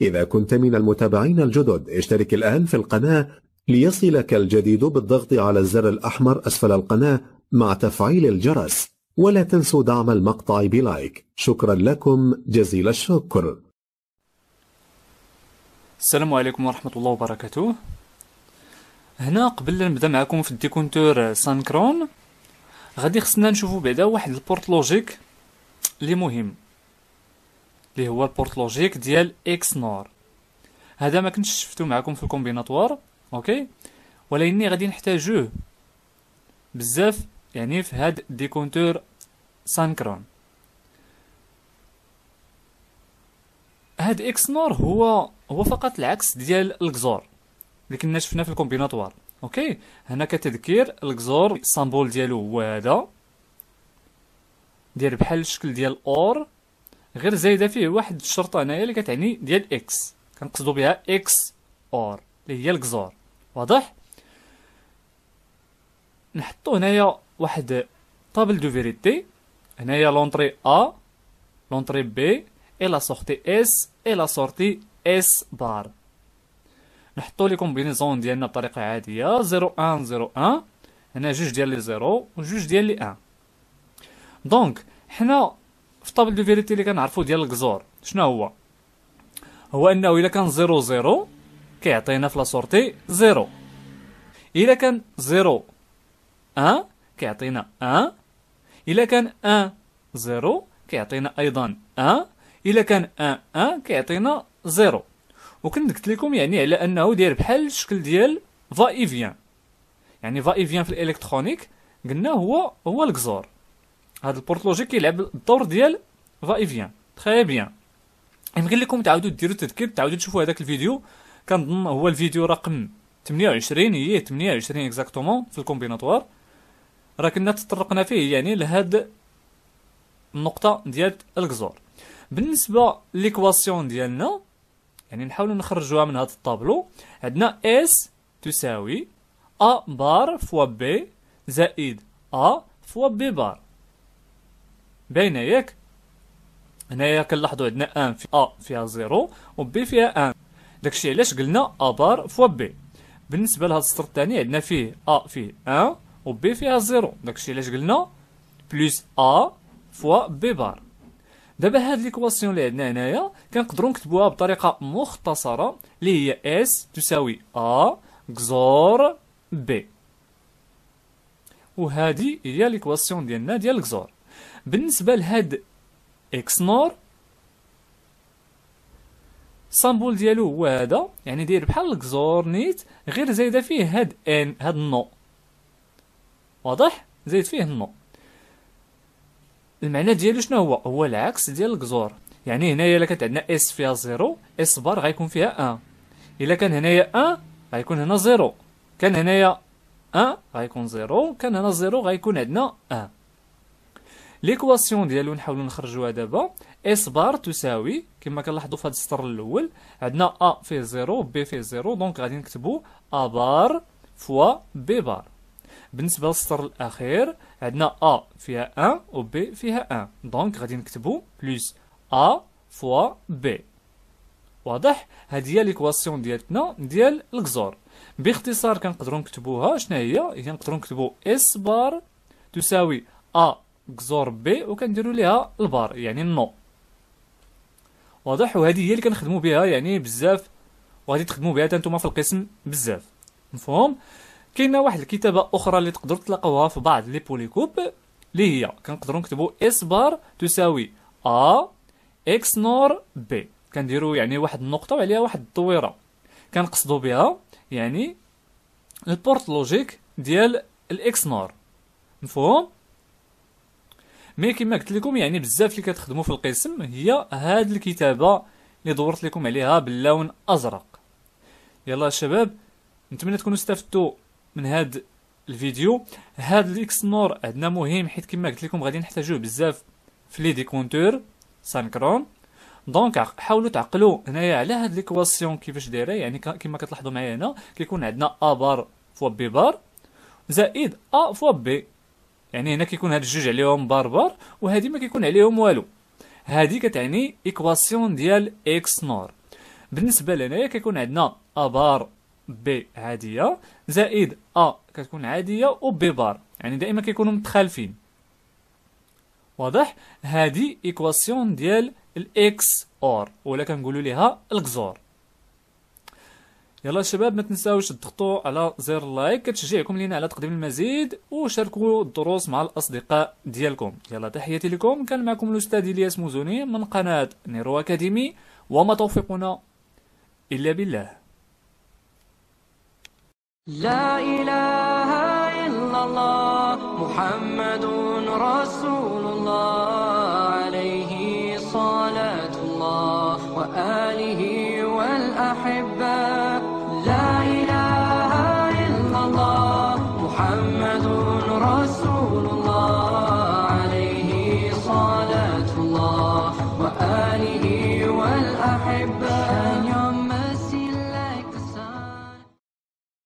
إذا كنت من المتابعين الجدد اشترك الآن في القناة ليصلك الجديد بالضغط على الزر الأحمر أسفل القناة مع تفعيل الجرس ولا تنسوا دعم المقطع بلايك شكرا لكم جزيل الشكر السلام عليكم ورحمة الله وبركاته هنا قبل نبدا معكم في الديكونتور سانكرون غادي خصنا نشوفوا بعدا واحد البورت لوجيك اللي مهم اللي هو البورت لوجيك ديال اكس نور هذا ما كنتش شفتو معكم في الكومبيناتوار اوكي ولكن غادي نحتاجوه بزاف يعني في هاد ديكونتور سانكرون هاد اكس نور هو هو فقط العكس ديال الكزور اللي كنا شفنا في الكومبيناتوار اوكي هنا كتذكير الكزور السامبول ديالو هو هذا دير بحال الشكل ديال اور غير زايده فيه واحد الشرطه هنايا اللي كتعني ديال اكس كنقصدوا بها اكس اور اللي هي الكزور واضح نحطو هنايا واحد طابل دو فيريتي هنايا لونطري ا لونطري بي اي لا سورتي اس اي لا سورتي اس بار نحطو لي كومبينيزون ديالنا بطريقه عاديه 0 1 0 1 هنا جوج ديال لي 0 وجوج ديال لي 1 دونك حنا في طابل دو فيريتي اللي كنعرفو ديال الكزور شنو هو هو انه الا كان زيرو زيرو كيعطينا في لاسورتي زيرو الا كان زيرو ان كيعطينا ان الا كان ان زيرو كيعطينا ايضا ان الا كان ان ان كيعطينا زيرو وكنت قلت لكم يعني على انه داير بحال الشكل ديال فايفيان يعني فايفيان في الالكترونيك قلنا هو هو الكزور هذا لوجيك كيلعب الدور ديال فاي فيان تخي بيان يمكن لكم تعاودوا ديروا تذكير تعاودوا تشوفوا هذاك الفيديو كنظن هو الفيديو رقم 28 هي 28 اكزاكتومون في الكومبيناتوار راه كنا تطرقنا فيه يعني لهاد النقطة ديال الكزور بالنسبة ليكواسيون ديالنا يعني نحاولوا نخرجوها من هذا الطابلو عندنا اس تساوي ا بار فوا بي زائد ا فوا بي بار باينه هنايا كنلاحظوا عندنا ان في ا فيها زيرو و بي فيها ان داكشي علاش قلنا ا بار فوا بي بالنسبه لهذا السطر الثاني عندنا فيه ا فيه ان و بي فيها زيرو داكشي علاش قلنا بلس ا فوا بي بار دابا هاد ليكواسيون اللي عندنا هنايا كنقدروا نكتبوها بطريقه مختصره اللي هي اس تساوي ا غزور بي وهذه هي ليكواسيون ديالنا ديال غزور بالنسبة لهاد اكس نور سامبول ديالو هو هذا يعني داير بحال الكزور نيت غير زايده فيه هاد ان هاد النو واضح زايد فيه النو المعنى ديالو شنو هو هو العكس ديال الكزور يعني هنايا الا كانت عندنا اس فيها زيرو اس بار غيكون فيها ان الا كان هنايا ان غيكون هنا زيرو كان هنايا ان غيكون زيرو كان هنا زيرو غيكون عندنا ان ليكواسيون ديالو نحاولوا نخرجوها دابا اس بار تساوي كما كنلاحظوا في هذا السطر الاول عندنا ا فيه 0 بي فيه 0 دونك غادي نكتبوا ا بار فوا بي بار بالنسبه للسطر الاخير عندنا ا فيها 1 و بي فيها 1 دونك غادي نكتبوا بلس ا فوا بي واضح هذه هي ليكواسيون ديالتنا ديال الكزور باختصار كنقدروا نكتبوها شنو هي هي نقدروا نكتبوا اس بار تساوي ا كزور بي وكنديروا ليها البار يعني النو واضح وهذه هي اللي كنخدموا بها يعني بزاف وغادي تخدموا بها نتوما في القسم بزاف مفهوم كاينه واحد الكتابه اخرى اللي تقدروا تلقاوها في بعض لي بوليكوب اللي هي كنقدروا نكتبوا اس بار تساوي ا اكس نور بي كنديروا يعني واحد النقطه وعليها واحد الدويره كنقصدوا بها يعني البورت لوجيك ديال الاكس نور مفهوم مي كما قلت لكم يعني بزاف اللي كتخدموا في القسم هي هاد الكتابه اللي دورت لكم عليها باللون ازرق يلا شباب نتمنى تكونوا استفدتوا من هاد الفيديو هاد الاكس نور عندنا مهم حيت كما قلت لكم غادي نحتاجوه بزاف في لي ديكونتور سانكرون دونك حاولوا تعقلوا هنايا على هاد ليكواسيون كيفاش دايره يعني كما كتلاحظوا معايا هنا كيكون عندنا ا بار فوا بي بار زائد ا فوا بي يعني هنا كيكون هاد الجوج عليهم بار وهادي ما كيكون عليهم والو هادي كتعني ايكواسيون ديال اكس نور بالنسبه لهنايا كيكون عندنا ا بار بي عاديه زائد ا كتكون عاديه و بي بار يعني دائما كيكونوا متخالفين واضح هادي ايكواسيون ديال الاكس اور ولا كنقولوا ليها الكزور يلا شباب ما تنساوش تضغطوا على زر لايك كتشجعكم لينا على تقديم المزيد وشاركوا الدروس مع الاصدقاء ديالكم يلا تحياتي لكم كان معكم الاستاذ الياس موزوني من قناه نيرو اكاديمي وما توفيقنا الا بالله لا اله الا الله محمد رسول الله